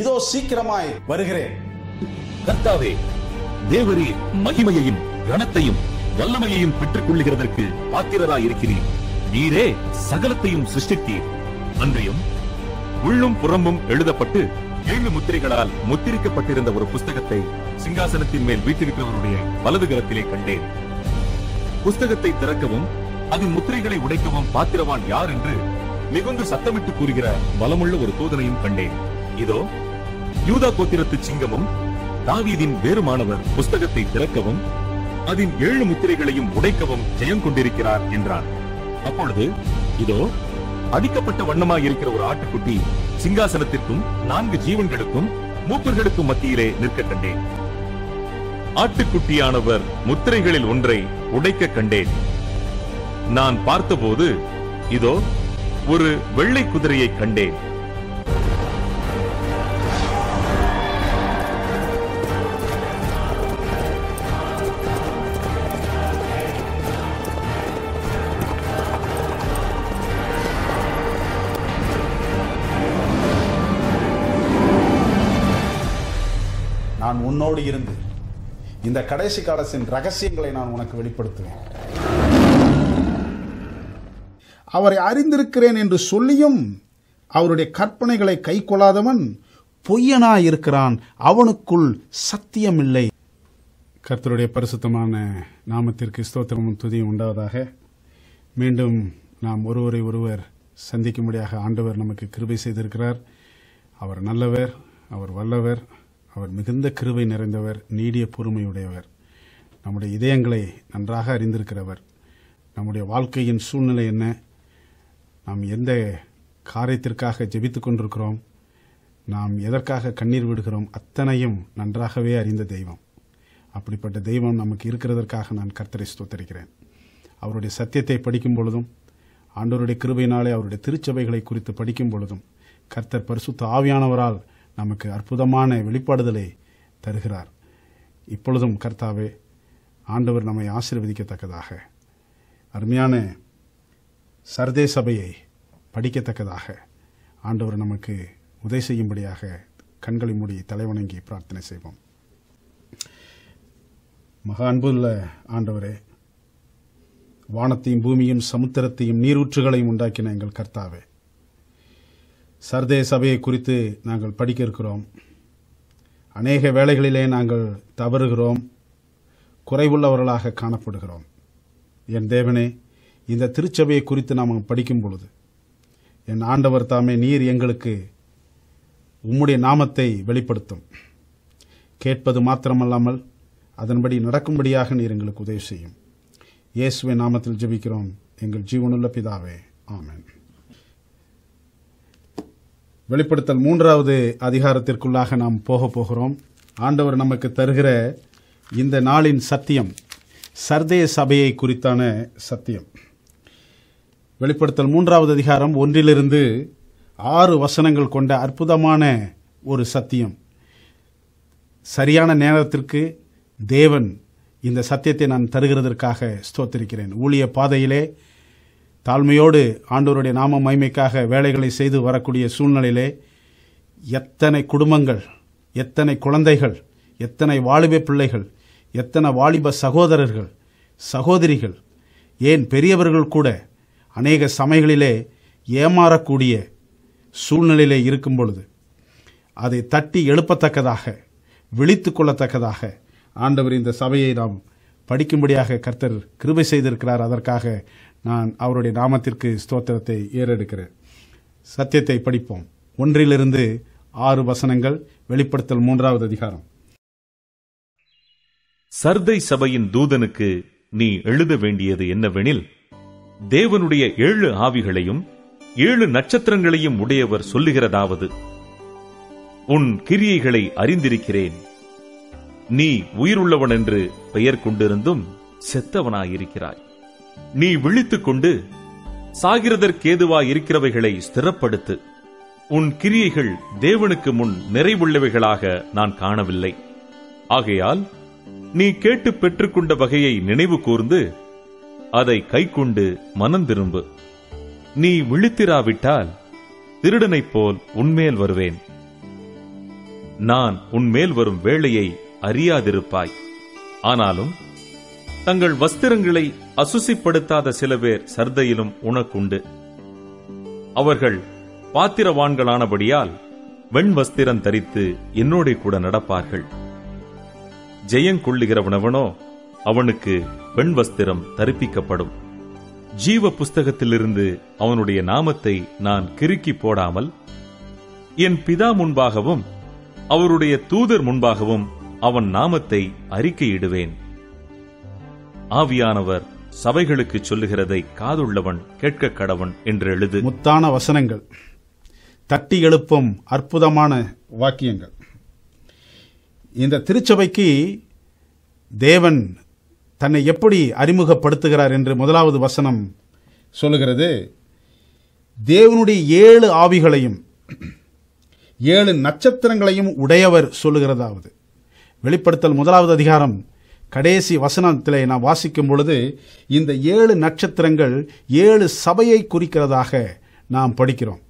இதோ சீக்கிரமாய் வருகிறேன் கர்த்தாவே தேவரீர் மகிமையையும் கணத்தையும் வல்லமையையும் பெற்றுக் கொள்ளுகிறதற்கு பாத்திரராய் இருக்கிறீர் நீரே சகலத்தையும் சிருஷ்டித்தீர் அன்றையும் உள்ளும் புறமும் எழுதப்பட்டு ஏழு முத்திரைகளால் முத்திரிக்கப்பட்டிருந்த ஒரு புஸ்தகத்தை சிங்காசனத்தின் மேல் வீட்டிருக்கிறவருடைய வலதுகரத்திலே கண்டேன் புஸ்தகத்தை திறக்கவும் அதன் முத்திரைகளை உடைக்கவும் பாத்திரவான் யார் என்று மிகுந்து சத்தமிட்டு கூறுகிற பலமுள்ள ஒரு தூதனையும் கண்டேன் இதோ யூதா கோத்திரத்து சிங்கமும் தாவீதின் வேறுமானவர் புஸ்தகத்தை திறக்கவும் அதன் ஏழு முத்திரைகளையும் உடைக்கவும் ஜெயம் கொண்டிருக்கிறார் என்றார் அப்பொழுது இதோ அடிக்கப்பட்ட வண்ணமாக இருக்கிற ஒரு ஆட்டுக்குட்டி சிங்காசனத்திற்கும் நான்கு ஜீவன்களுக்கும் மூப்பர்களுக்கும் மத்தியிலே நிற்க கண்டேன் ஆட்டுக்குட்டியானவர் முத்திரைகளில் ஒன்றை உடைக்க கண்டேன் நான் பார்த்தபோது இதோ ஒரு வெள்ளை குதிரையை கண்டேன் உன்னோடு இருந்து இந்த கடைசி காலத்தின் ரகசியங்களை நான் உனக்கு வெளிப்படுத்துவேன் அவரை அறிந்திருக்கிறேன் என்று சொல்லியும் அவருடைய கற்பனைகளை கை கொள்ளாதவன் இருக்கிறான் அவனுக்குள் சத்தியமில்லை கர்த்தருடைய பரிசுத்தமான நாமத்திற்கு ஸ்தோத்திரமும் துதியும் உண்டாவதாக மீண்டும் நாம் ஒருவரை ஒருவர் சந்திக்கும்படியாக ஆண்டவர் நமக்கு கிருபை செய்திருக்கிறார் அவர் நல்லவர் அவர் வல்லவர் அவர் மிகுந்த கிருவை நிறைந்தவர் நீடிய பொறுமையுடையவர் நம்முடைய இதயங்களை நன்றாக அறிந்திருக்கிறவர் நம்முடைய வாழ்க்கையின் சூழ்நிலை என்ன நாம் எந்த காரியத்திற்காக ஜெபித்து கொண்டிருக்கிறோம் நாம் எதற்காக கண்ணீர் விடுகிறோம் அத்தனையும் நன்றாகவே அறிந்த தெய்வம் அப்படிப்பட்ட தெய்வம் நமக்கு இருக்கிறதற்காக நான் கர்த்தரை ஸ்தோத்தரிக்கிறேன் அவருடைய சத்தியத்தை படிக்கும் பொழுதும் ஆண்டோருடைய கிருபையினாலே அவருடைய திருச்சபைகளை குறித்து படிக்கும் பொழுதும் கர்த்தர் பரிசுத்த ஆவியானவரால் நமக்கு அற்புதமான வெளிப்பாடுதலை தருகிறார் இப்பொழுதும் கர்த்தாவே ஆண்டவர் நம்மை ஆசீர்வதிக்கத்தக்கதாக அருமையான சர்தே சபையை படிக்கத்தக்கதாக ஆண்டவர் நமக்கு உதவி செய்யும்படியாக கண்களை மூடி தலைவணங்கி பிரார்த்தனை செய்வோம் மகா அன்புள்ள ஆண்டவரே வானத்தையும் பூமியும் சமுத்திரத்தையும் நீரூற்றுகளையும் உண்டாக்கின எங்கள் கர்த்தாவே சர்தே சபையை குறித்து நாங்கள் படிக்க இருக்கிறோம் அநேக வேளைகளிலே நாங்கள் தவறுகிறோம் குறைவுள்ளவர்களாக காணப்படுகிறோம் என் தேவனே இந்த திருச்சபையை குறித்து நாம் படிக்கும் பொழுது என் ஆண்டவர் தாமே நீர் எங்களுக்கு உம்முடைய நாமத்தை வெளிப்படுத்தும் கேட்பது மாத்திரமல்லாமல் அதன்படி நடக்கும்படியாக நீர் எங்களுக்கு உதவி செய்யும் இயேசுவை நாமத்தில் ஜெபிக்கிறோம் எங்கள் ஜீவனுள்ள பிதாவே ஆமேன் வெளிப்படுத்தல் மூன்றாவது அதிகாரத்திற்குள்ளாக நாம் போக போகிறோம் ஆண்டவர் நமக்கு தருகிற இந்த நாளின் சத்தியம் சர்தே சபையை குறித்தான சத்தியம் வெளிப்படுத்தல் மூன்றாவது அதிகாரம் ஒன்றிலிருந்து ஆறு வசனங்கள் கொண்ட அற்புதமான ஒரு சத்தியம் சரியான நேரத்திற்கு தேவன் இந்த சத்தியத்தை நான் தருகிறதற்காக ஸ்தோத்திருக்கிறேன் ஊழிய பாதையிலே தாழ்மையோடு ஆண்டவருடைய நாம மைமைக்காக வேலைகளை செய்து வரக்கூடிய சூழ்நிலையிலே எத்தனை குடும்பங்கள் எத்தனை குழந்தைகள் எத்தனை வாலிப பிள்ளைகள் எத்தனை வாலிப சகோதரர்கள் சகோதரிகள் ஏன் பெரியவர்கள் கூட அநேக சமைகளிலே ஏமாறக்கூடிய சூழ்நிலையிலே இருக்கும் பொழுது அதை தட்டி எழுப்பத்தக்கதாக விழித்து கொள்ளத்தக்கதாக ஆண்டவர் இந்த சபையை நாம் படிக்கும்படியாக கர்த்தர் கிருபை செய்திருக்கிறார் அதற்காக நான் அவருடைய நாமத்திற்கு ஸ்தோத்திரத்தை ஏறெடுக்கிறேன் சத்தியத்தை படிப்போம் ஒன்றிலிருந்து ஆறு வசனங்கள் வெளிப்படுத்தல் மூன்றாவது அதிகாரம் சர்தை சபையின் தூதனுக்கு நீ எழுத வேண்டியது என்னவெனில் தேவனுடைய ஏழு ஆவிகளையும் ஏழு நட்சத்திரங்களையும் உடையவர் சொல்லுகிறதாவது உன் கிரியைகளை அறிந்திருக்கிறேன் நீ உயிருள்ளவன் என்று பெயர் கொண்டிருந்தும் செத்தவனாயிருக்கிறாய் நீ விழித்துக் கொண்டு சாகிறதற்கேதுவா இருக்கிறவைகளை ஸ்திரப்படுத்து உன் கிரியைகள் தேவனுக்கு முன் நிறைவுள்ளவைகளாக நான் காணவில்லை ஆகையால் நீ கேட்டு பெற்றுக்கொண்ட வகையை நினைவு கூர்ந்து அதை கைக்கொண்டு கொண்டு மனந்திரும்பு நீ விழித்திராவிட்டால் திருடனைப் போல் உன்மேல் வருவேன் நான் உன்மேல் வரும் வேளையை அறியாதிருப்பாய் ஆனாலும் தங்கள் வஸ்திரங்களை அசுசிப்படுத்தாத சில பேர் சர்தையிலும் உனக்குண்டு அவர்கள் பாத்திரவான்களானபடியால் வெண் வஸ்திரம் தரித்து என்னோட கூட நடப்பார்கள் ஜெயங்கொள்ளுகிறவனவனோ அவனுக்கு வெண் வஸ்திரம் தரிப்பிக்கப்படும் ஜீவ புஸ்தகத்திலிருந்து அவனுடைய நாமத்தை நான் கிறுக்கி போடாமல் என் பிதா முன்பாகவும் அவருடைய தூதர் முன்பாகவும் அவன் நாமத்தை அறிக்கையிடுவேன் ஆவியானவர் சபைகளுக்கு சொல்லுகிறதை காதுள்ளவன் கேட்க கடவன் என்று எழுது முத்தான வசனங்கள் தட்டி எழுப்பும் அற்புதமான வாக்கியங்கள் இந்த திருச்சபைக்கு தேவன் தன்னை எப்படி அறிமுகப்படுத்துகிறார் என்று முதலாவது வசனம் சொல்லுகிறது தேவனுடைய ஏழு ஆவிகளையும் ஏழு நட்சத்திரங்களையும் உடையவர் சொல்லுகிறதாவது வெளிப்படுத்தல் முதலாவது அதிகாரம் கடைசி வசனத்தில் நான் வாசிக்கும் பொழுது இந்த ஏழு நட்சத்திரங்கள் ஏழு சபையை குறிக்கிறதாக நாம் படிக்கிறோம்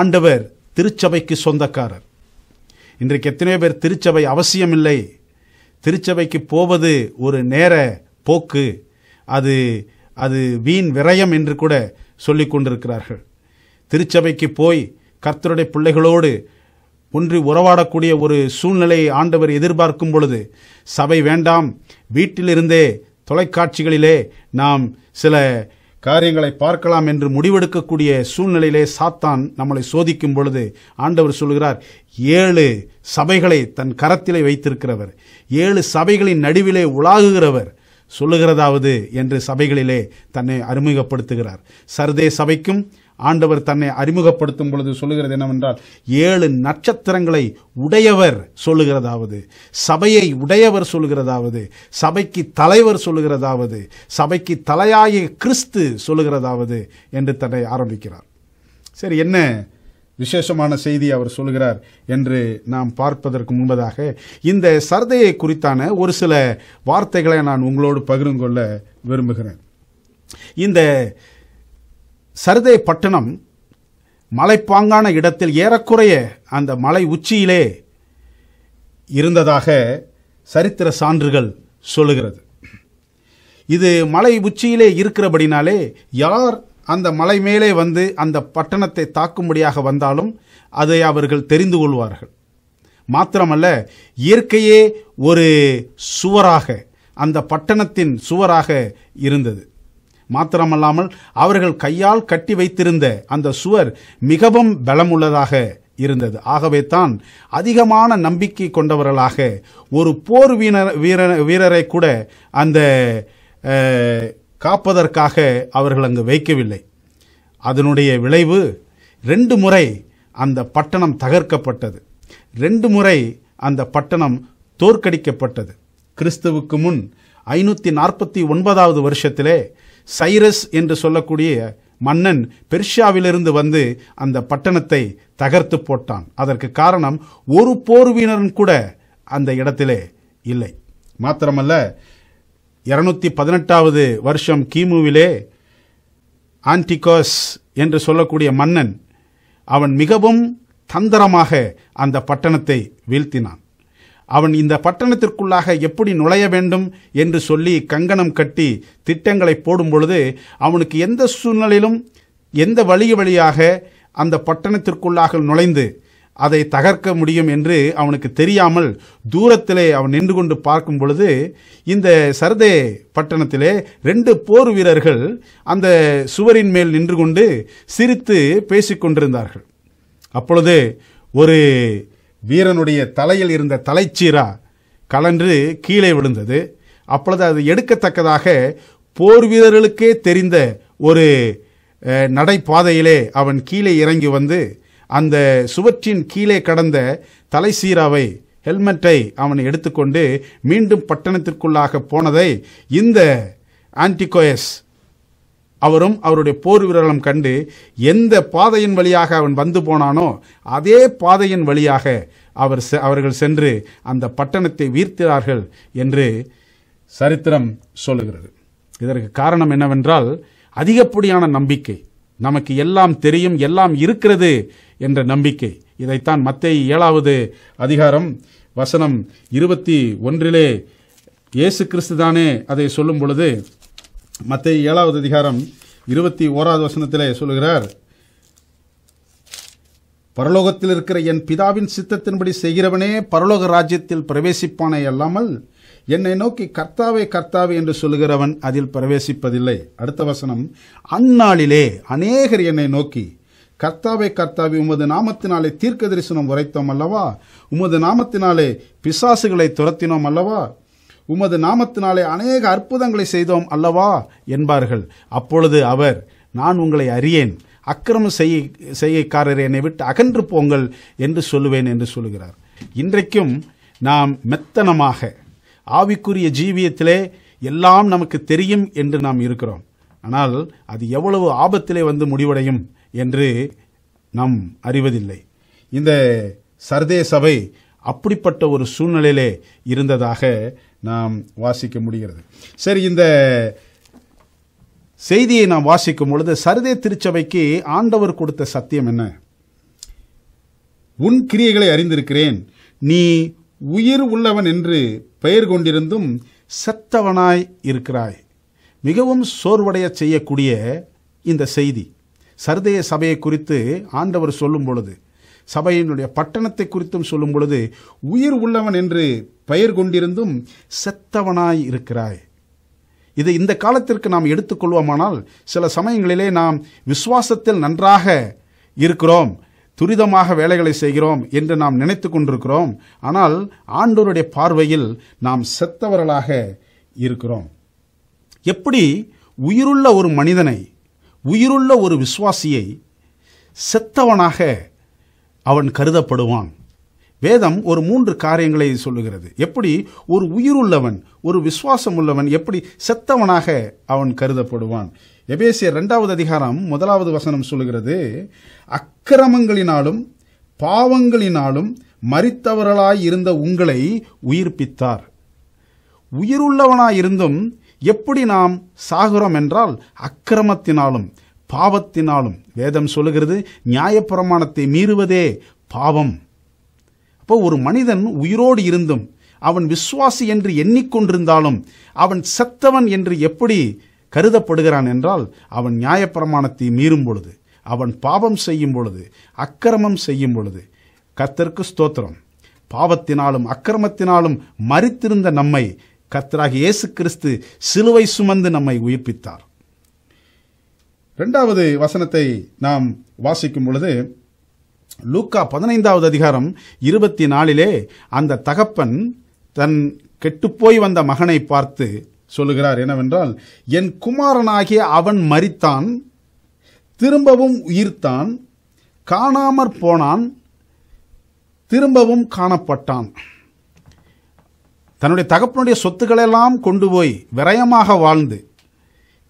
ஆண்டவர் திருச்சபைக்கு சொந்தக்காரர் இன்றைக்கு எத்தனையோ பேர் திருச்சபை அவசியமில்லை திருச்சபைக்கு போவது ஒரு நேர போக்கு அது அது வீண் விரயம் என்று கூட சொல்லிக் கொண்டிருக்கிறார்கள் திருச்சபைக்கு போய் கர்த்தருடைய பிள்ளைகளோடு ஒன்றி உறவாடக்கூடிய ஒரு சூழ்நிலையை ஆண்டவர் எதிர்பார்க்கும் பொழுது சபை வேண்டாம் வீட்டிலிருந்தே தொலைக்காட்சிகளிலே நாம் சில காரியங்களை பார்க்கலாம் என்று முடிவெடுக்கக்கூடிய சூழ்நிலையிலே சாத்தான் நம்மளை சோதிக்கும் பொழுது ஆண்டவர் சொல்கிறார் ஏழு சபைகளை தன் கரத்திலே வைத்திருக்கிறவர் ஏழு சபைகளின் நடுவிலே உலாகுகிறவர் சொல்லுகிறதாவது என்று சபைகளிலே தன்னை அறிமுகப்படுத்துகிறார் சர்தே சபைக்கும் ஆண்டவர் தன்னை அறிமுகப்படுத்தும் பொழுது சொல்லுகிறது என்னவென்றால் ஏழு நட்சத்திரங்களை உடையவர் சொல்லுகிறதாவது சபையை உடையவர் சொல்லுகிறதாவது சபைக்கு தலைவர் சொல்லுகிறதாவது சபைக்கு தலையாய கிறிஸ்து சொல்லுகிறதாவது என்று தன்னை ஆரம்பிக்கிறார் சரி என்ன விசேஷமான செய்தி அவர் சொல்கிறார் என்று நாம் பார்ப்பதற்கு முன்பதாக இந்த சர்தையை குறித்தான ஒரு சில வார்த்தைகளை நான் உங்களோடு பகிர்ந்து கொள்ள விரும்புகிறேன் இந்த சருதை பட்டணம் மலைப்பாங்கான இடத்தில் ஏறக்குறைய அந்த மலை உச்சியிலே இருந்ததாக சரித்திர சான்றுகள் சொல்லுகிறது இது மலை உச்சியிலே இருக்கிறபடினாலே யார் அந்த மலை மேலே வந்து அந்த பட்டணத்தை தாக்கும்படியாக வந்தாலும் அதை அவர்கள் தெரிந்து கொள்வார்கள் மாத்திரமல்ல இயற்கையே ஒரு சுவராக அந்த பட்டணத்தின் சுவராக இருந்தது மாத்திரமல்லாமல் அவர்கள் கையால் கட்டி வைத்திருந்த அந்த சுவர் மிகவும் பலமுள்ளதாக இருந்தது ஆகவே தான் அதிகமான நம்பிக்கை கொண்டவர்களாக ஒரு போர் வீரர் வீரர் வீரரை கூட அந்த காப்பதற்காக அவர்கள் அங்கு வைக்கவில்லை அதனுடைய விளைவு ரெண்டு முறை அந்த பட்டணம் தகர்க்கப்பட்டது ரெண்டு முறை அந்த பட்டணம் தோற்கடிக்கப்பட்டது கிறிஸ்துவுக்கு முன் ஐநூற்றி நாற்பத்தி ஒன்பதாவது வருஷத்திலே சைரஸ் என்று சொல்லக்கூடிய மன்னன் பெர்ஷியாவிலிருந்து வந்து அந்த பட்டணத்தை தகர்த்து போட்டான் அதற்கு காரணம் ஒரு போர் வீரரும் கூட அந்த இடத்திலே இல்லை மாத்திரமல்ல இருநூத்தி பதினெட்டாவது வருஷம் கிமுவிலே ஆன்டிகோஸ் என்று சொல்லக்கூடிய மன்னன் அவன் மிகவும் தந்திரமாக அந்த பட்டணத்தை வீழ்த்தினான் அவன் இந்த பட்டணத்திற்குள்ளாக எப்படி நுழைய வேண்டும் என்று சொல்லி கங்கணம் கட்டி திட்டங்களை போடும் பொழுது அவனுக்கு எந்த சூழ்நிலையிலும் எந்த வழி வழியாக அந்த பட்டணத்திற்குள்ளாக நுழைந்து அதை தகர்க்க முடியும் என்று அவனுக்கு தெரியாமல் தூரத்திலே அவன் நின்று கொண்டு பார்க்கும் பொழுது இந்த சரதே பட்டணத்திலே ரெண்டு போர் வீரர்கள் அந்த சுவரின் மேல் நின்று கொண்டு சிரித்து பேசிக்கொண்டிருந்தார்கள் அப்பொழுது ஒரு வீரனுடைய தலையில் இருந்த தலைச்சீரா கலன்று கீழே விழுந்தது அப்பொழுது அது எடுக்கத்தக்கதாக போர் வீரர்களுக்கே தெரிந்த ஒரு நடைபாதையிலே அவன் கீழே இறங்கி வந்து அந்த சுவற்றின் கீழே கடந்த தலைசீராவை ஹெல்மெட்டை அவன் எடுத்துக்கொண்டு மீண்டும் பட்டணத்திற்குள்ளாக போனதை இந்த ஆன்டிகோயஸ் அவரும் அவருடைய போர் வீரர்களும் கண்டு எந்த பாதையின் வழியாக அவன் வந்து போனானோ அதே பாதையின் வழியாக அவர் அவர்கள் சென்று அந்த பட்டணத்தை வீர்த்திறார்கள் என்று சரித்திரம் சொல்லுகிறது இதற்கு காரணம் என்னவென்றால் அதிகப்படியான நம்பிக்கை நமக்கு எல்லாம் தெரியும் எல்லாம் இருக்கிறது என்ற நம்பிக்கை இதைத்தான் மத்திய ஏழாவது அதிகாரம் வசனம் இருபத்தி ஒன்றிலே இயேசு கிறிஸ்து தானே அதை சொல்லும் பொழுது மற்ற ஏழாவது அதிகாரம் இருபத்தி ஓராவது வசனத்தில் சொல்கிறார் பரலோகத்தில் இருக்கிற என் பிதாவின் சித்தத்தின்படி செய்கிறவனே பரலோக ராஜ்யத்தில் பிரவேசிப்பானே அல்லாமல் என்னை நோக்கி கர்த்தாவே கர்த்தாவே என்று சொல்லுகிறவன் அதில் பிரவேசிப்பதில்லை அடுத்த வசனம் அந்நாளிலே அநேகர் என்னை நோக்கி கர்த்தாவை கர்த்தாவி உமது நாமத்தினாலே தீர்க்க தரிசனம் உரைத்தோம் அல்லவா உமது நாமத்தினாலே பிசாசுகளை துரத்தினோம் அல்லவா உமது நாமத்தினாலே அநேக அற்புதங்களை செய்தோம் அல்லவா என்பார்கள் அப்பொழுது அவர் நான் உங்களை அறியேன் அக்கிரம செய்ய செய்யக்காரர் என்னை விட்டு அகன்று போங்கள் என்று சொல்லுவேன் என்று சொல்லுகிறார் இன்றைக்கும் நாம் மெத்தனமாக ஆவிக்குரிய ஜீவியத்திலே எல்லாம் நமக்கு தெரியும் என்று நாம் இருக்கிறோம் ஆனால் அது எவ்வளவு ஆபத்திலே வந்து முடிவடையும் என்று நாம் அறிவதில்லை இந்த சர்தே சபை அப்படிப்பட்ட ஒரு சூழ்நிலையிலே இருந்ததாக நாம் வாசிக்க முடிகிறது சரி இந்த செய்தியை நாம் வாசிக்கும் பொழுது சருதே திருச்சபைக்கு ஆண்டவர் கொடுத்த சத்தியம் என்ன உன் கிரியைகளை அறிந்திருக்கிறேன் நீ உயிர் உள்ளவன் என்று பெயர் கொண்டிருந்தும் செத்தவனாய் இருக்கிறாய் மிகவும் சோர்வடைய செய்யக்கூடிய இந்த செய்தி சர்தேய சபையை குறித்து ஆண்டவர் சொல்லும் பொழுது சபையினுடைய பட்டணத்தை குறித்தும் சொல்லும் பொழுது உயிர் உள்ளவன் என்று பெயர் கொண்டிருந்தும் செத்தவனாய் இருக்கிறாய் இது இந்த காலத்திற்கு நாம் எடுத்துக்கொள்வோமானால் சில சமயங்களிலே நாம் விசுவாசத்தில் நன்றாக இருக்கிறோம் துரிதமாக வேலைகளை செய்கிறோம் என்று நாம் நினைத்து கொண்டிருக்கிறோம் ஆனால் ஆண்டோருடைய பார்வையில் நாம் செத்தவர்களாக இருக்கிறோம் எப்படி உயிருள்ள ஒரு மனிதனை உயிருள்ள ஒரு விசுவாசியை செத்தவனாக அவன் கருதப்படுவான் வேதம் ஒரு மூன்று காரியங்களை சொல்லுகிறது எப்படி ஒரு உயிருள்ளவன் ஒரு விசுவாசம் உள்ளவன் எப்படி செத்தவனாக அவன் கருதப்படுவான் எபேசியர் இரண்டாவது அதிகாரம் முதலாவது வசனம் சொல்லுகிறது அக்கிரமங்களினாலும் பாவங்களினாலும் மறித்தவர்களாய் இருந்த உங்களை உயிர்ப்பித்தார் உயிருள்ளவனாயிருந்தும் எப்படி நாம் சாகுறோம் என்றால் அக்கிரமத்தினாலும் பாவத்தினாலும் வேதம் சொல்லுகிறது நியாயப்பிரமாணத்தை மீறுவதே பாவம் அப்போ ஒரு மனிதன் உயிரோடு இருந்தும் அவன் விசுவாசி என்று எண்ணிக்கொண்டிருந்தாலும் அவன் செத்தவன் என்று எப்படி கருதப்படுகிறான் என்றால் அவன் நியாயப்பிரமாணத்தை மீறும் பொழுது அவன் பாவம் செய்யும் பொழுது அக்கிரமம் செய்யும் பொழுது கர்த்தருக்கு ஸ்தோத்திரம் பாவத்தினாலும் அக்கிரமத்தினாலும் மறித்திருந்த நம்மை கர்த்தராக இயேசு கிறிஸ்து சிலுவை சுமந்து நம்மை உயிர்ப்பித்தார் இரண்டாவது வசனத்தை நாம் வாசிக்கும் பொழுது லூக்கா பதினைந்தாவது அதிகாரம் இருபத்தி நாலிலே அந்த தகப்பன் தன் கெட்டுப்போய் வந்த மகனை பார்த்து சொல்லுகிறார் என்னவென்றால் என் குமாரனாகிய அவன் மறித்தான் திரும்பவும் உயிர்த்தான் காணாமற் போனான் திரும்பவும் காணப்பட்டான் தன்னுடைய தகப்பனுடைய சொத்துக்களெல்லாம் கொண்டு போய் விரயமாக வாழ்ந்து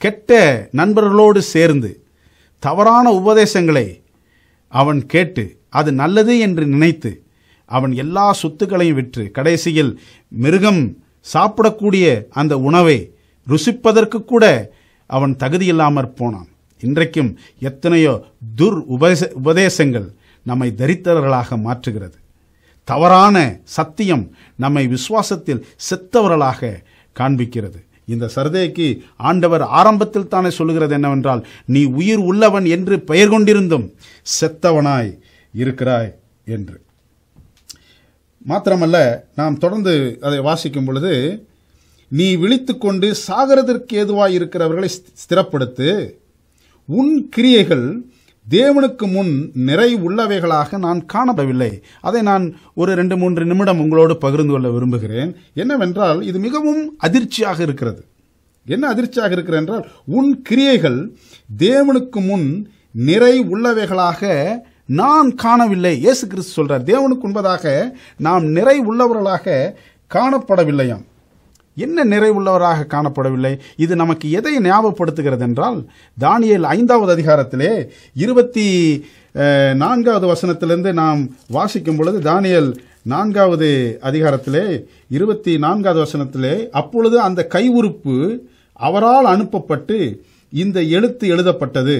கெட்ட நண்பர்களோடு சேர்ந்து தவறான உபதேசங்களை அவன் கேட்டு அது நல்லது என்று நினைத்து அவன் எல்லா சொத்துக்களையும் விற்று கடைசியில் மிருகம் சாப்பிடக்கூடிய அந்த உணவை ருசிப்பதற்கு கூட அவன் தகுதியில்லாமற் போனான் இன்றைக்கும் எத்தனையோ துர் உபதேசங்கள் நம்மை தரித்திரர்களாக மாற்றுகிறது தவறான சத்தியம் நம்மை விசுவாசத்தில் செத்தவர்களாக காண்பிக்கிறது இந்த சர்தைக்கு ஆண்டவர் ஆரம்பத்தில் தானே சொல்லுகிறது என்னவென்றால் நீ உயிர் உள்ளவன் என்று பெயர் கொண்டிருந்தும் செத்தவனாய் இருக்கிறாய் என்று மாத்திரமல்ல நாம் தொடர்ந்து அதை வாசிக்கும் பொழுது நீ விழித்து கொண்டு சாகிறதற்கு ஏதுவாய் இருக்கிறவர்களை ஸ்திரப்படுத்து உன் கிரியைகள் தேவனுக்கு முன் நிறை உள்ளவைகளாக நான் காணப்படவில்லை அதை நான் ஒரு ரெண்டு மூன்று நிமிடம் உங்களோடு பகிர்ந்து கொள்ள விரும்புகிறேன் என்னவென்றால் இது மிகவும் அதிர்ச்சியாக இருக்கிறது என்ன அதிர்ச்சியாக இருக்கிற என்றால் உன் கிரியைகள் தேவனுக்கு முன் நிறை உள்ளவைகளாக நான் காணவில்லை இயேசு கிறிஸ்து சொல்றார் தேவனுக்கு உண்பதாக நாம் நிறை உள்ளவர்களாக காணப்படவில்லையாம் என்ன நிறைவுள்ளவராக காணப்படவில்லை இது நமக்கு எதை ஞாபகப்படுத்துகிறது என்றால் தானியல் ஐந்தாவது அதிகாரத்திலே இருபத்தி நான்காவது வசனத்திலிருந்து நாம் வாசிக்கும் பொழுது தானியல் நான்காவது அதிகாரத்திலே இருபத்தி நான்காவது வசனத்திலே அப்பொழுது அந்த கை உறுப்பு அவரால் அனுப்பப்பட்டு இந்த எழுத்து எழுதப்பட்டது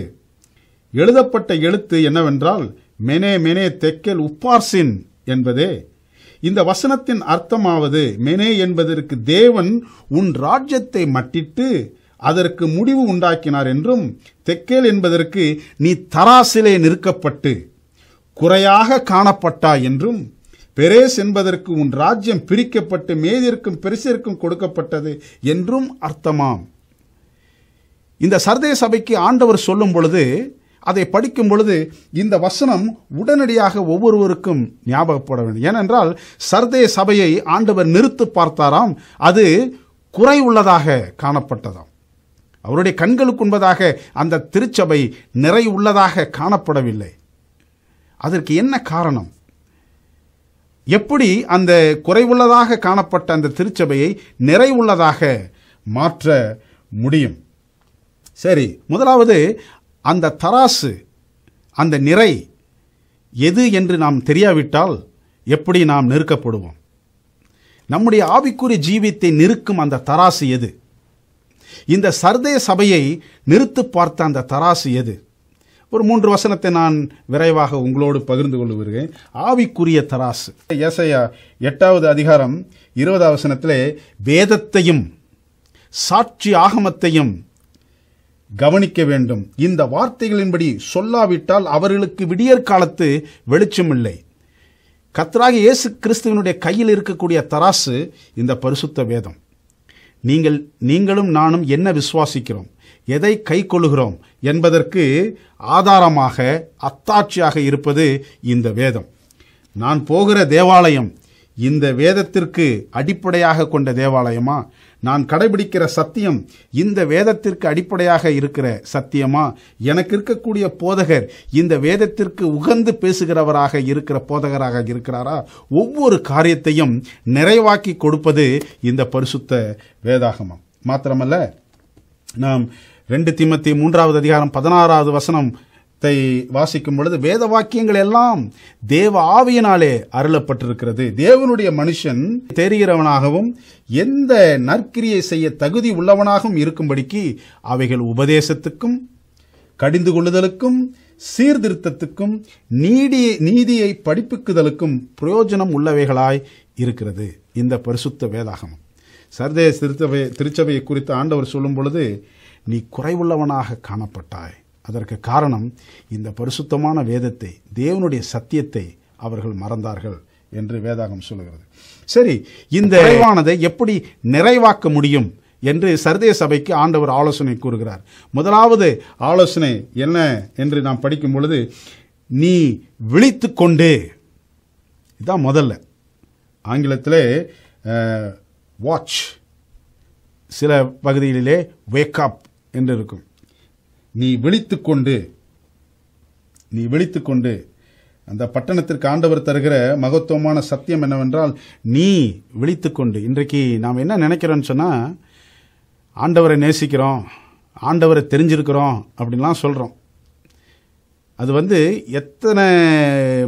எழுதப்பட்ட எழுத்து என்னவென்றால் மெனே மெனே தெக்கல் உப்பார்சின் என்பதே இந்த வசனத்தின் அர்த்தமாவது மெனே என்பதற்கு தேவன் உன் ராஜ்யத்தை மட்டிட்டு அதற்கு முடிவு உண்டாக்கினார் என்றும் தெக்கேல் என்பதற்கு நீ தராசிலே நிற்கப்பட்டு குறையாக காணப்பட்டா என்றும் பெரேஸ் என்பதற்கு உன் ராஜ்யம் பிரிக்கப்பட்டு மேதிற்கும் பெருசிற்கும் கொடுக்கப்பட்டது என்றும் அர்த்தமாம் இந்த சர்தே சபைக்கு ஆண்டவர் சொல்லும் பொழுது அதை படிக்கும் பொழுது இந்த வசனம் உடனடியாக ஒவ்வொருவருக்கும் ஞாபகப்பட வேண்டும் ஏனென்றால் சர்தே சபையை ஆண்டவர் நிறுத்து பார்த்தாராம் அது குறை உள்ளதாக காணப்பட்டதாம் அவருடைய கண்களுக்கு உண்பதாக அந்த திருச்சபை நிறை உள்ளதாக காணப்படவில்லை அதற்கு என்ன காரணம் எப்படி அந்த குறைவுள்ளதாக காணப்பட்ட அந்த திருச்சபையை நிறைவுள்ளதாக மாற்ற முடியும் சரி முதலாவது அந்த தராசு அந்த நிறை எது என்று நாம் தெரியாவிட்டால் எப்படி நாம் நெருக்கப்படுவோம் நம்முடைய ஆவிக்குரிய ஜீவித்தை நிறுக்கும் அந்த தராசு எது இந்த சர்தே சபையை நிறுத்து பார்த்த அந்த தராசு எது ஒரு மூன்று வசனத்தை நான் விரைவாக உங்களோடு பகிர்ந்து கொள்ளுகிறேன் ஆவிக்குரிய தராசு ஏசையா எட்டாவது அதிகாரம் இருபதாவது வசனத்திலே வேதத்தையும் சாட்சி ஆகமத்தையும் கவனிக்க வேண்டும் இந்த வார்த்தைகளின்படி சொல்லாவிட்டால் அவர்களுக்கு விடியற் காலத்து வெளிச்சமில்லை இல்லை கத்தராக இயேசு கிறிஸ்துவனுடைய கையில் இருக்கக்கூடிய தராசு இந்த பரிசுத்த வேதம் நீங்கள் நீங்களும் நானும் என்ன விசுவாசிக்கிறோம் எதை கை கொள்ளுகிறோம் என்பதற்கு ஆதாரமாக அத்தாட்சியாக இருப்பது இந்த வேதம் நான் போகிற தேவாலயம் இந்த வேதத்திற்கு அடிப்படையாக கொண்ட தேவாலயமா நான் கடைபிடிக்கிற சத்தியம் இந்த வேதத்திற்கு அடிப்படையாக இருக்கிற சத்தியமா எனக்கு இருக்கக்கூடிய போதகர் இந்த வேதத்திற்கு உகந்து பேசுகிறவராக இருக்கிற போதகராக இருக்கிறாரா ஒவ்வொரு காரியத்தையும் நிறைவாக்கி கொடுப்பது இந்த பரிசுத்த வேதாகமம் மாத்திரமல்ல நாம் ரெண்டு திமத்தி மூன்றாவது அதிகாரம் பதினாறாவது வசனம் தை வாசிக்கும் பொழுது வேத வாக்கியங்கள் எல்லாம் தேவ ஆவியினாலே அருளப்பட்டிருக்கிறது தேவனுடைய மனுஷன் தெரிகிறவனாகவும் எந்த நற்கிரியை செய்ய தகுதி உள்ளவனாகவும் இருக்கும்படிக்கு அவைகள் உபதேசத்துக்கும் கடிந்து கொள்ளுதலுக்கும் சீர்திருத்தத்துக்கும் நீடி நீதியை படிப்புக்குதலுக்கும் பிரயோஜனம் உள்ளவைகளாய் இருக்கிறது இந்த பரிசுத்த வேதாகமம் சர்தேச திருச்சபை திருச்சபையை குறித்து ஆண்டவர் சொல்லும் பொழுது நீ குறைவுள்ளவனாக காணப்பட்டாய் அதற்கு காரணம் இந்த பரிசுத்தமான வேதத்தை தேவனுடைய சத்தியத்தை அவர்கள் மறந்தார்கள் என்று வேதாகம் சொல்லுகிறது சரி இந்த நிறைவானதை எப்படி நிறைவாக்க முடியும் என்று சர்தே சபைக்கு ஆண்டவர் ஆலோசனை கூறுகிறார் முதலாவது ஆலோசனை என்ன என்று நாம் படிக்கும் பொழுது நீ விழித்து கொண்டே இதுதான் முதல்ல ஆங்கிலத்தில் வாட்ச் சில பகுதிகளிலே வேக்கப் என்று இருக்கும் நீ விழித்துக்கொண்டு நீ விழித்துக்கொண்டு அந்த பட்டணத்திற்கு ஆண்டவர் தருகிற மகத்துவமான சத்தியம் என்னவென்றால் நீ விழித்துக்கொண்டு இன்றைக்கு நாம் என்ன நினைக்கிறோன்னு சொன்னால் ஆண்டவரை நேசிக்கிறோம் ஆண்டவரை தெரிஞ்சிருக்கிறோம் அப்படின்லாம் சொல்கிறோம் அது வந்து எத்தனை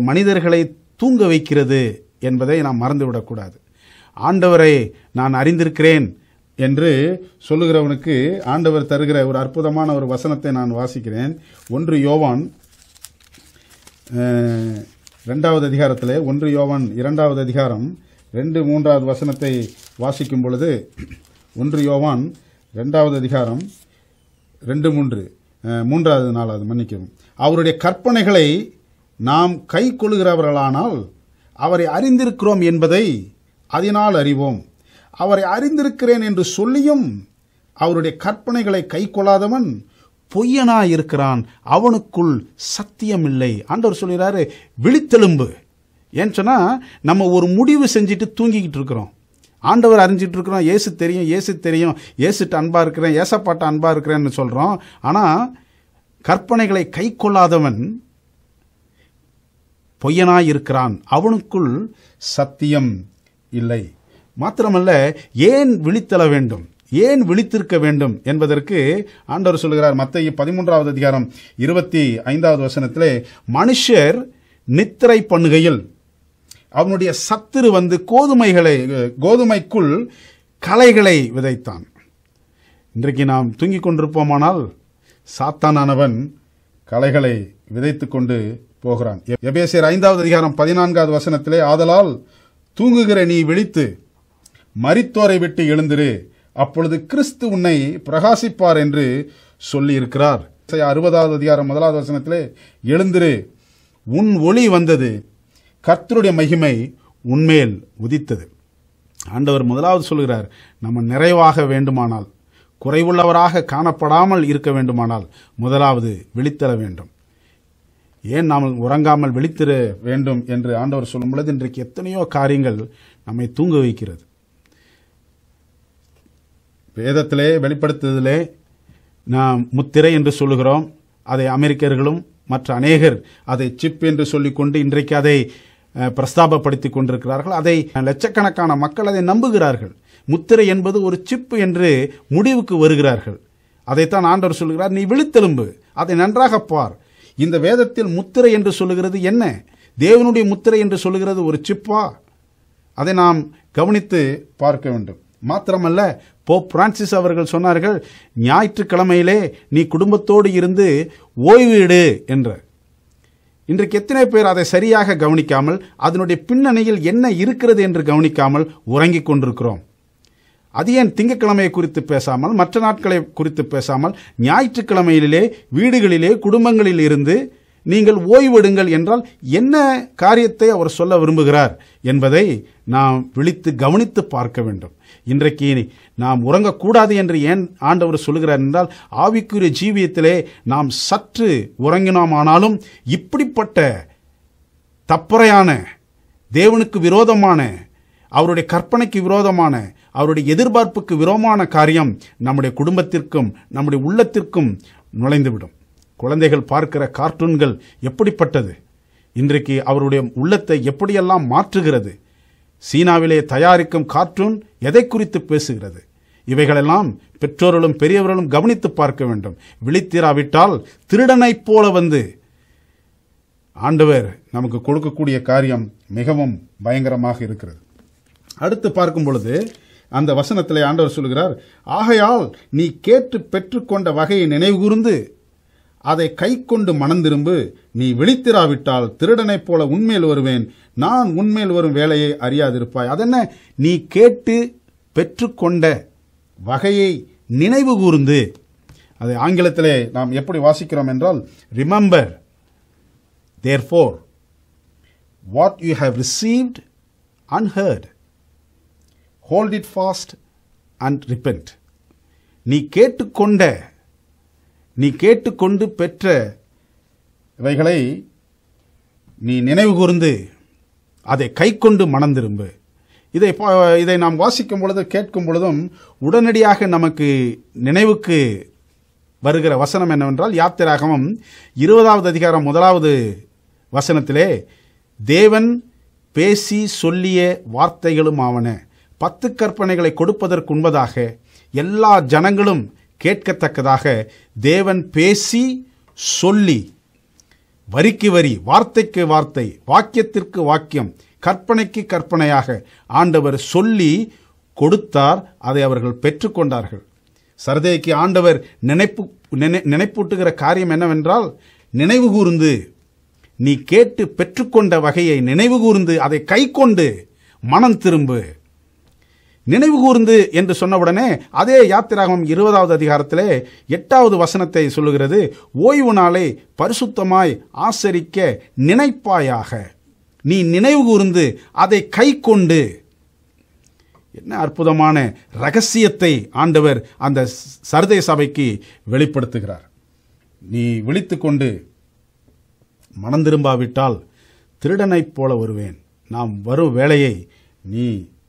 மனிதர்களை தூங்க வைக்கிறது என்பதை நாம் மறந்துவிடக்கூடாது ஆண்டவரை நான் அறிந்திருக்கிறேன் என்று சொல்லுகிறவனுக்கு ஆண்டவர் தருகிற ஒரு அற்புதமான ஒரு வசனத்தை நான் வாசிக்கிறேன் ஒன்று யோவான் ரெண்டாவது அதிகாரத்தில் ஒன்று யோவான் இரண்டாவது அதிகாரம் ரெண்டு மூன்றாவது வசனத்தை வாசிக்கும் பொழுது ஒன்று யோவான் ரெண்டாவது அதிகாரம் ரெண்டு மூன்று மூன்றாவது நாளாவது மன்னிக்கவும் அவருடைய கற்பனைகளை நாம் கை கொள்கிறவர்களானால் அவரை அறிந்திருக்கிறோம் என்பதை அதனால் அறிவோம் அவரை அறிந்திருக்கிறேன் என்று சொல்லியும் அவருடைய கற்பனைகளை கை கொள்ளாதவன் பொய்யனாயிருக்கிறான் அவனுக்குள் சத்தியம் இல்லை ஆண்டவர் சொல்கிறாரு விழித்தெலும்பு ஏன்னு சொன்னால் நம்ம ஒரு முடிவு செஞ்சுட்டு தூங்கிக்கிட்டு இருக்கிறோம் ஆண்டவர் அறிஞ்சிட்டு இருக்கிறோம் ஏசு தெரியும் ஏசு தெரியும் ஏசுட்டு அன்பாக இருக்கிறேன் ஏசப்பாட்ட அன்பாக இருக்கிறேன்னு சொல்கிறோம் ஆனால் கற்பனைகளை கை கொள்ளாதவன் பொய்யனாயிருக்கிறான் அவனுக்குள் சத்தியம் இல்லை மாத்திரமல்ல ஏன் விழித்தள வேண்டும் ஏன் விழித்திருக்க வேண்டும் என்பதற்கு ஆண்டவர் சொல்கிறார் மத்திய பதிமூன்றாவது அதிகாரம் இருபத்தி ஐந்தாவது வசனத்திலே மனுஷர் நித்திரை பண்ணுகையில் அவனுடைய சத்துரு வந்து கோதுமைகளை கோதுமைக்குள் கலைகளை விதைத்தான் இன்றைக்கு நாம் தூங்கிக் கொண்டிருப்போமானால் சாத்தானவன் கலைகளை விதைத்து கொண்டு போகிறான் எபேசியர் ஐந்தாவது அதிகாரம் பதினான்காவது வசனத்திலே ஆதலால் தூங்குகிற நீ விழித்து மரித்தோரை விட்டு எழுந்திரு அப்பொழுது கிறிஸ்து உன்னை பிரகாசிப்பார் என்று சொல்லியிருக்கிறார் அறுபதாவது அதிகாரம் முதலாவது வசனத்தில் எழுந்திரு உன் ஒளி வந்தது கர்த்தருடைய மகிமை உன்மேல் உதித்தது ஆண்டவர் முதலாவது சொல்கிறார் நம்ம நிறைவாக வேண்டுமானால் குறைவுள்ளவராக காணப்படாமல் இருக்க வேண்டுமானால் முதலாவது விழித்தர வேண்டும் ஏன் நாம் உறங்காமல் விழித்திர வேண்டும் என்று ஆண்டவர் சொல்லும் பொழுது இன்றைக்கு எத்தனையோ காரியங்கள் நம்மை தூங்க வைக்கிறது வேதத்திலே வெளிப்படுத்துதலே நாம் முத்திரை என்று சொல்லுகிறோம் அதை அமெரிக்கர்களும் மற்ற அநேகர் அதை சிப் என்று சொல்லிக்கொண்டு இன்றைக்கு அதை பிரஸ்தாபப்படுத்திக் கொண்டிருக்கிறார்கள் அதை லட்சக்கணக்கான மக்கள் அதை நம்புகிறார்கள் முத்திரை என்பது ஒரு சிப்பு என்று முடிவுக்கு வருகிறார்கள் அதைத்தான் ஆண்டவர் சொல்கிறார் நீ விழித்தெலும்பு அதை நன்றாக பார் இந்த வேதத்தில் முத்திரை என்று சொல்லுகிறது என்ன தேவனுடைய முத்திரை என்று சொல்லுகிறது ஒரு சிப்பா அதை நாம் கவனித்து பார்க்க வேண்டும் மாத்திரமல்ல போப் பிரான்சிஸ் அவர்கள் சொன்னார்கள் ஞாயிற்றுக்கிழமையிலே நீ குடும்பத்தோடு இருந்து ஓய்வீடு என்றார் இன்றைக்கு எத்தனை பேர் அதை சரியாக கவனிக்காமல் அதனுடைய பின்னணியில் என்ன இருக்கிறது என்று கவனிக்காமல் உறங்கிக் கொண்டிருக்கிறோம் அது ஏன் திங்கக்கிழமையை குறித்து பேசாமல் மற்ற நாட்களை குறித்து பேசாமல் ஞாயிற்றுக்கிழமையிலே வீடுகளிலே குடும்பங்களில் இருந்து நீங்கள் ஓய்வெடுங்கள் என்றால் என்ன காரியத்தை அவர் சொல்ல விரும்புகிறார் என்பதை நாம் விழித்து கவனித்து பார்க்க வேண்டும் இன்றைக்கு நாம் உறங்கக்கூடாது என்று ஏன் ஆண்டவர் சொல்லுகிறார் என்றால் ஆவிக்குரிய ஜீவியத்திலே நாம் சற்று உறங்கினோமானாலும் இப்படிப்பட்ட தப்பறையான தேவனுக்கு விரோதமான அவருடைய கற்பனைக்கு விரோதமான அவருடைய எதிர்பார்ப்புக்கு விரோதமான காரியம் நம்முடைய குடும்பத்திற்கும் நம்முடைய உள்ளத்திற்கும் நுழைந்துவிடும் குழந்தைகள் பார்க்கிற கார்ட்டூன்கள் எப்படிப்பட்டது இன்றைக்கு அவருடைய உள்ளத்தை எப்படியெல்லாம் மாற்றுகிறது சீனாவிலே தயாரிக்கும் கார்ட்டூன் எதை குறித்து பேசுகிறது இவைகளெல்லாம் பெற்றோர்களும் பெரியவர்களும் கவனித்து பார்க்க வேண்டும் விழித்திராவிட்டால் திருடனைப் போல வந்து ஆண்டவர் நமக்கு கொடுக்கக்கூடிய காரியம் மிகவும் பயங்கரமாக இருக்கிறது அடுத்து பார்க்கும் பொழுது அந்த வசனத்தில் ஆண்டவர் சொல்கிறார் ஆகையால் நீ கேட்டு பெற்றுக்கொண்ட வகையை நினைவுகூர்ந்து அதை கை கொண்டு மணந்திரும்பு நீ விழித்திராவிட்டால் திருடனைப் போல உண்மையில் வருவேன் நான் உண்மையில் வரும் வேலையை அறியாதிருப்பாய் அதென்ன நீ கேட்டு பெற்றுக்கொண்ட வகையை நினைவு கூர்ந்து அதை ஆங்கிலத்திலே நாம் எப்படி வாசிக்கிறோம் என்றால் remember therefore what you have received and heard hold it fast and repent நீ கேட்டுக்கொண்ட நீ கேட்டுக்கொண்டு பெற்ற இவைகளை நீ நினைவு கூர்ந்து அதை கை கொண்டு மனம் இதை இதை நாம் வாசிக்கும் பொழுது கேட்கும் பொழுதும் உடனடியாக நமக்கு நினைவுக்கு வருகிற வசனம் என்னவென்றால் யாத்திராகமம் இருபதாவது அதிகாரம் முதலாவது வசனத்திலே தேவன் பேசி சொல்லிய வார்த்தைகளும் ஆவன பத்து கற்பனைகளை கொடுப்பதற்கு உண்பதாக எல்லா ஜனங்களும் கேட்கத்தக்கதாக தேவன் பேசி சொல்லி வரிக்கு வரி வார்த்தைக்கு வார்த்தை வாக்கியத்திற்கு வாக்கியம் கற்பனைக்கு கற்பனையாக ஆண்டவர் சொல்லி கொடுத்தார் அதை அவர்கள் பெற்றுக்கொண்டார்கள் சரதேக்கு ஆண்டவர் நினைப்பு நினைப்பூட்டுகிற காரியம் என்னவென்றால் நினைவு கூர்ந்து நீ கேட்டு பெற்றுக்கொண்ட வகையை நினைவு கூர்ந்து அதை கை கொண்டு மனம் திரும்பு நினைவு கூர்ந்து என்று சொன்னவுடனே அதே யாத்திராகவும் இருபதாவது அதிகாரத்திலே எட்டாவது வசனத்தை சொல்லுகிறது ஓய்வு நாளை பரிசுத்தமாய் ஆசரிக்க நினைப்பாயாக நீ நினைவு கூர்ந்து அதை கை கொண்டு என்ன அற்புதமான ரகசியத்தை ஆண்டவர் அந்த சரதே சபைக்கு வெளிப்படுத்துகிறார் நீ விழித்து கொண்டு மனம் திரும்பாவிட்டால் திருடனைப் போல வருவேன் நாம் வரும் வேலையை நீ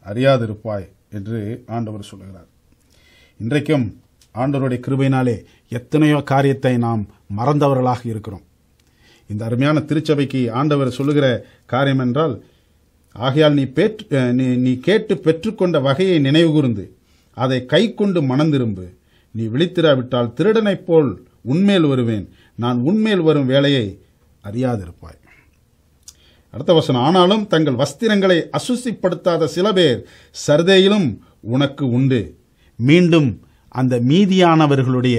அறியாதிருப்பாய் என்று ஆண்டவர் சொல்கிறார் இன்றைக்கும் ஆண்டவருடைய கிருபையினாலே எத்தனையோ காரியத்தை நாம் மறந்தவர்களாக இருக்கிறோம் இந்த அருமையான திருச்சபைக்கு ஆண்டவர் சொல்லுகிற காரியம் என்றால் ஆகையால் நீ பேற்று நீ கேட்டு பெற்றுக்கொண்ட வகையை நினைவுகூர்ந்து அதை கை கொண்டு மணந்திரும்பு நீ விழித்திராவிட்டால் திருடனைப் போல் உன்மேல் வருவேன் நான் உன்மேல் வரும் வேலையை அறியாதிருப்பாய் அடுத்த வசனம் ஆனாலும் தங்கள் வஸ்திரங்களை அசுசிப்படுத்தாத சில பேர் சர்தேயிலும் உனக்கு உண்டு மீண்டும் அந்த மீதியானவர்களுடைய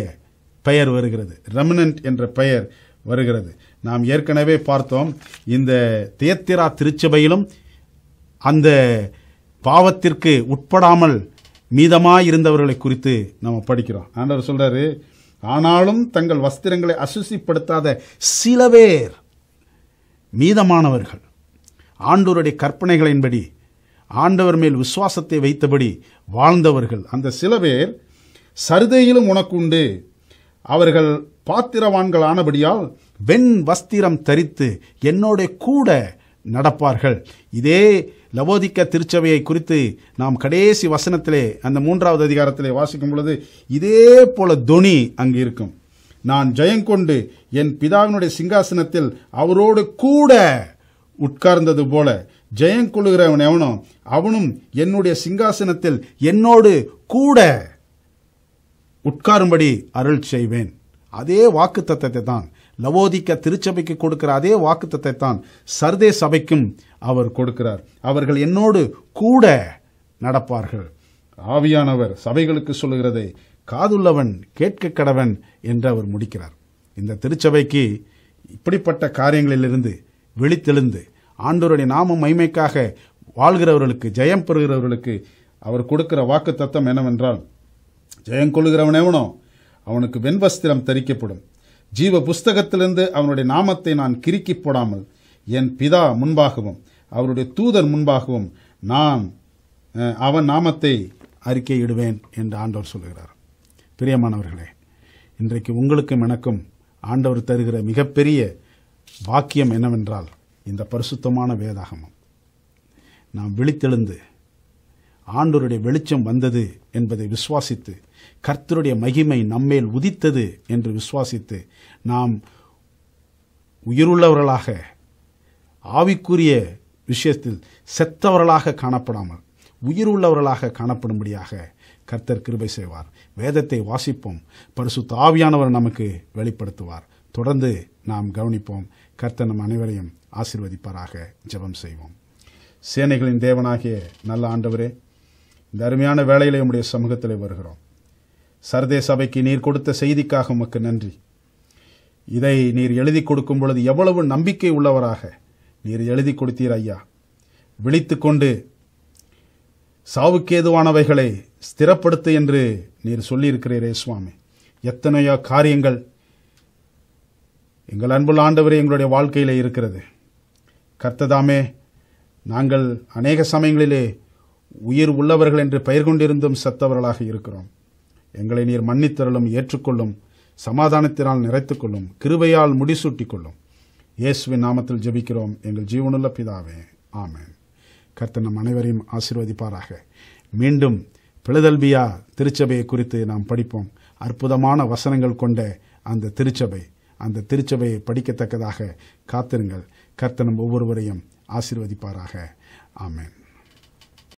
பெயர் வருகிறது ரெமினன்ட் என்ற பெயர் வருகிறது நாம் ஏற்கனவே பார்த்தோம் இந்த தேத்திரா திருச்சபையிலும் அந்த பாவத்திற்கு உட்படாமல் மீதமாக இருந்தவர்களை குறித்து நம்ம படிக்கிறோம் ஆண்டவர் சொல்றாரு ஆனாலும் தங்கள் வஸ்திரங்களை அசுசிப்படுத்தாத சில பேர் மீதமானவர்கள் ஆண்டோருடைய கற்பனைகளின்படி ஆண்டவர் மேல் விசுவாசத்தை வைத்தபடி வாழ்ந்தவர்கள் அந்த சில பேர் சருதையிலும் உனக்குண்டு அவர்கள் பாத்திரவான்கள் ஆனபடியால் வெண் வஸ்திரம் தரித்து என்னோட கூட நடப்பார்கள் இதே லவோதிக்க திருச்சபையை குறித்து நாம் கடைசி வசனத்திலே அந்த மூன்றாவது அதிகாரத்திலே வாசிக்கும் பொழுது இதே போல துணி அங்கு இருக்கும் நான் ஜெயங்கொண்டு என் பிதாவினுடைய சிங்காசனத்தில் அவரோடு கூட உட்கார்ந்தது போல ஜெயம் எவனோ அவனும் என்னுடைய சிங்காசனத்தில் என்னோடு கூட உட்காரும்படி அருள் செய்வேன் அதே வாக்கு தத்தத்தை தான் லவோதிக்க திருச்சபைக்கு கொடுக்கிற அதே வாக்கு தத்தை தான் சர்தே சபைக்கும் அவர் கொடுக்கிறார் அவர்கள் என்னோடு கூட நடப்பார்கள் ஆவியானவர் சபைகளுக்கு சொல்லுகிறதை காதுள்ளவன் கேட்க கடவன் என்று அவர் முடிக்கிறார் இந்த திருச்சபைக்கு இப்படிப்பட்ட காரியங்களிலிருந்து வெளித்தெழுந்து ஆண்டோருடைய நாம மைமைக்காக வாழ்கிறவர்களுக்கு ஜெயம் பெறுகிறவர்களுக்கு அவர் கொடுக்கிற வாக்கு தத்தம் என்னவென்றால் ஜெயம் கொள்கிறவன் அவனுக்கு வெண்வஸ்திரம் தரிக்கப்படும் ஜீவ புஸ்தகத்திலிருந்து அவனுடைய நாமத்தை நான் கிறுக்கி போடாமல் என் பிதா முன்பாகவும் அவருடைய தூதர் முன்பாகவும் நான் அவன் நாமத்தை அறிக்கையிடுவேன் என்று ஆண்டவர் சொல்கிறார் பிரியமானவர்களே இன்றைக்கு உங்களுக்கும் எனக்கும் ஆண்டவர் தருகிற மிகப்பெரிய வாக்கியம் என்னவென்றால் இந்த பரிசுத்தமான வேதாகமம் நாம் விழித்தெழுந்து ஆண்டோருடைய வெளிச்சம் வந்தது என்பதை விசுவாசித்து கர்த்தருடைய மகிமை நம்மேல் உதித்தது என்று விசுவாசித்து நாம் உயிருள்ளவர்களாக ஆவிக்குரிய விஷயத்தில் செத்தவர்களாக காணப்படாமல் உயிருள்ளவர்களாக காணப்படும்படியாக கர்த்தர் கிருபை செய்வார் வேதத்தை வாசிப்போம் பரிசு தாவியானவர் நமக்கு வெளிப்படுத்துவார் தொடர்ந்து நாம் கவனிப்போம் கர்த்தர் நம் அனைவரையும் ஆசிர்வதிப்பாராக ஜெபம் செய்வோம் சேனைகளின் தேவனாகிய நல்ல ஆண்டவரே இந்த அருமையான வேலையிலே உடைய சமூகத்தில் வருகிறோம் சர்தே சபைக்கு நீர் கொடுத்த செய்திக்காக உமக்கு நன்றி இதை நீர் எழுதி கொடுக்கும் பொழுது எவ்வளவு நம்பிக்கை உள்ளவராக நீர் எழுதி கொடுத்தீர் ஐயா விழித்து கொண்டு சாவுக்கேதுவானவைகளை ஸ்திரப்படுத்து என்று நீர் சொல்லியிருக்கிறீரே சுவாமி எத்தனையோ காரியங்கள் எங்கள் அன்புள்ள ஆண்டவர் எங்களுடைய வாழ்க்கையில் இருக்கிறது கர்த்ததாமே நாங்கள் அநேக சமயங்களிலே உயிர் உள்ளவர்கள் என்று பெயர் கொண்டிருந்தும் செத்தவர்களாக இருக்கிறோம் எங்களை நீர் மன்னித்தரலும் ஏற்றுக்கொள்ளும் சமாதானத்தினால் நிறைத்துக்கொள்ளும் கிருபையால் முடிசூட்டிக் கொள்ளும் இயேசுவின் நாமத்தில் ஜபிக்கிறோம் எங்கள் ஜீவனுள்ள பிதாவே ஆமேன் கர்த்தனம் நம் அனைவரையும் ஆசீர்வதிப்பாராக மீண்டும் பிளதல்பியா திருச்சபையை குறித்து நாம் படிப்போம் அற்புதமான வசனங்கள் கொண்ட அந்த திருச்சபை அந்த திருச்சபையை படிக்கத்தக்கதாக காத்திருங்கள் கர்த்தனம் ஒவ்வொருவரையும் ஆசிர்வதிப்பாராக ஆமேன்